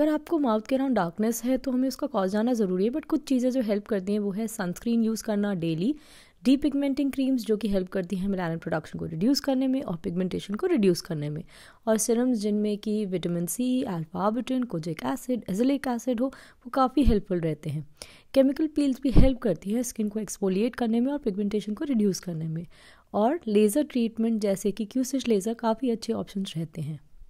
अगर आपको माउथ के अराउंड डार्कनेस है तो हमें उसका कॉज जाना ज़रूरी है बट कुछ चीज़ें जो हेल्प करती हैं वो है सनस्क्रीन यूज़ करना डेली डी पिगमेंटिंग क्रीम्स जो कि हेल्प करती हैं मिलान प्रोडक्शन को रिड्यूस करने में और पिगमेंटेशन को रिड्यूस करने में और सिरम्स जिनमें कि vitamin C alpha arbutin kojic acid azelaic acid हो वो काफ़ी हेल्पफुल रहते हैं केमिकल पील्स भी हेल्प करती हैं स्किन को एक्सपोलिएट करने में और पिगमेंटेशन को रिड्यूस करने में और लेज़र ट्रीटमेंट जैसे कि क्यूसिश लेज़र काफ़ी अच्छे ऑप्शन रहते हैं